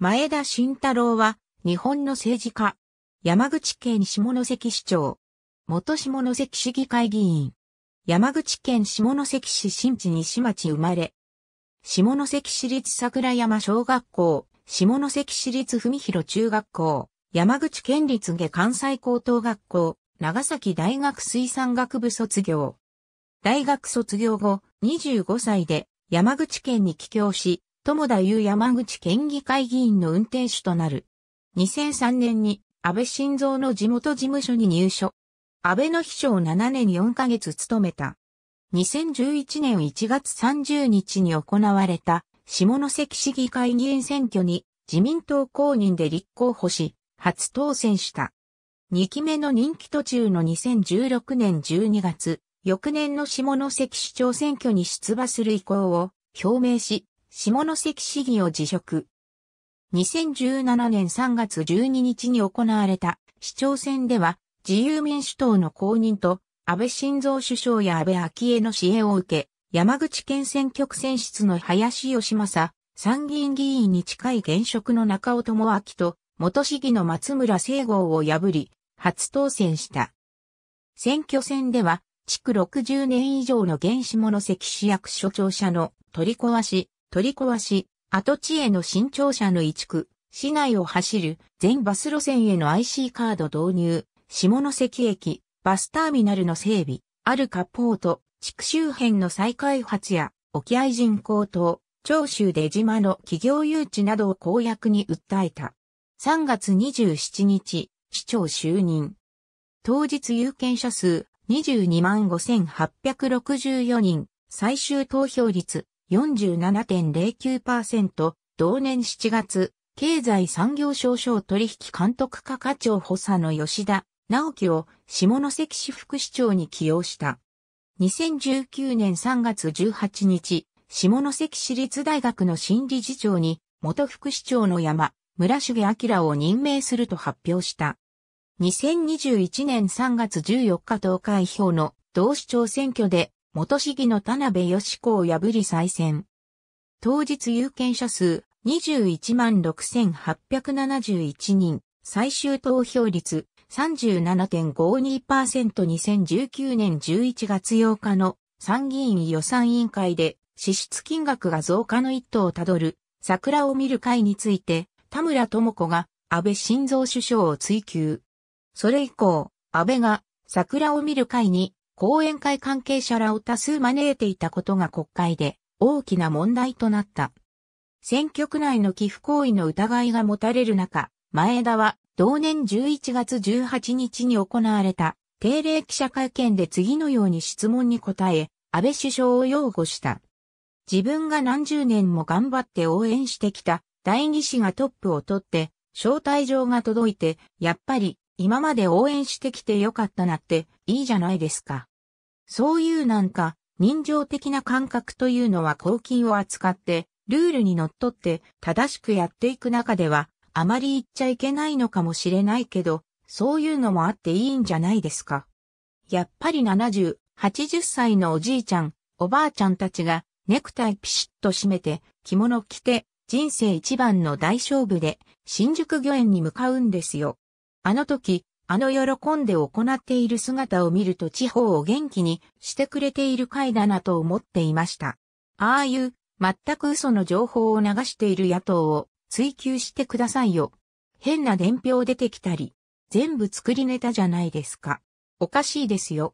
前田慎太郎は、日本の政治家。山口県下関市長。元下関市議会議員。山口県下関市新地西町生まれ。下関市立桜山小学校、下関市立文広中学校、山口県立下関西高等学校、長崎大学水産学部卒業。大学卒業後、25歳で山口県に帰郷し、友田優山口県議会議員の運転手となる。2003年に安倍晋三の地元事務所に入所。安倍の秘書を7年4ヶ月務めた。2011年1月30日に行われた下関市議会議員選挙に自民党公認で立候補し、初当選した。2期目の任期途中の2016年12月、翌年の下関市長選挙に出馬する意向を表明し、下関市議を辞職。2017年3月12日に行われた市長選では自由民主党の公認と安倍晋三首相や安倍昭恵の支援を受け、山口県選挙区選出の林義正、参議院議員に近い現職の中尾智明と、元市議の松村聖郷を破り、初当選した。選挙戦では、築60年以上の現下関市役所庁舎の取り壊し、取り壊し、跡地への新庁舎の移築、市内を走る全バス路線への IC カード導入、下関駅、バスターミナルの整備、アルカポート、地区周辺の再開発や、沖合人口等、長州出島の企業誘致などを公約に訴えた。3月27日、市長就任。当日有権者数22万5864人、最終投票率47.09%、同年7月、経済産業省省取引監督課課長補佐の吉田直樹を下関市副市長に起用した。2019年3月18日、下関市立大学の新理事長に元副市長の山、村重明を任命すると発表した。2021年3月14日投開票の同市長選挙で元市議の田辺義子を破り再選。当日有権者数216,871人、最終投票率 37.52%2019 年11月8日の参議院予算委員会で支出金額が増加の一途をたどる桜を見る会について田村智子が安倍晋三首相を追求。それ以降、安倍が桜を見る会に講演会関係者らを多数招いていたことが国会で大きな問題となった。選挙区内の寄付行為の疑いが持たれる中、前田は同年11月18日に行われた定例記者会見で次のように質問に答え、安倍首相を擁護した。自分が何十年も頑張って応援してきた代議士がトップを取って、招待状が届いて、やっぱり今まで応援してきてよかったなっていいじゃないですか。そういうなんか人情的な感覚というのは公金を扱ってルールにのっとって正しくやっていく中ではあまり言っちゃいけないのかもしれないけど、そういうのもあっていいんじゃないですか。やっぱり70、80歳のおじいちゃん、おばあちゃんたちがネクタイピシッと締めて着物着て人生一番の大勝負で新宿御苑に向かうんですよ。あの時、あの喜んで行っている姿を見ると地方を元気にしてくれている回だなと思っていました。ああいう全く嘘の情報を流している野党を追求してくださいよ。変な伝票出てきたり、全部作りネタじゃないですか。おかしいですよ。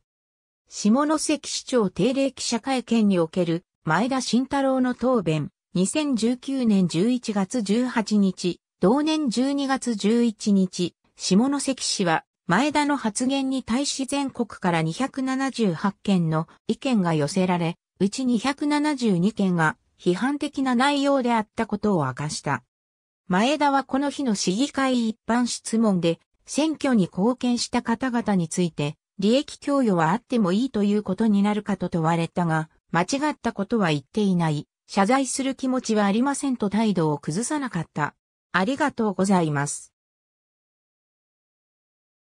下関市長定例記者会見における前田慎太郎の答弁、2019年11月18日、同年12月11日、下関市は、前田の発言に対し全国から278件の意見が寄せられ、うち272件が批判的な内容であったことを明かした。前田はこの日の市議会一般質問で、選挙に貢献した方々について、利益供与はあってもいいということになるかと問われたが、間違ったことは言っていない、謝罪する気持ちはありませんと態度を崩さなかった。ありがとうございます。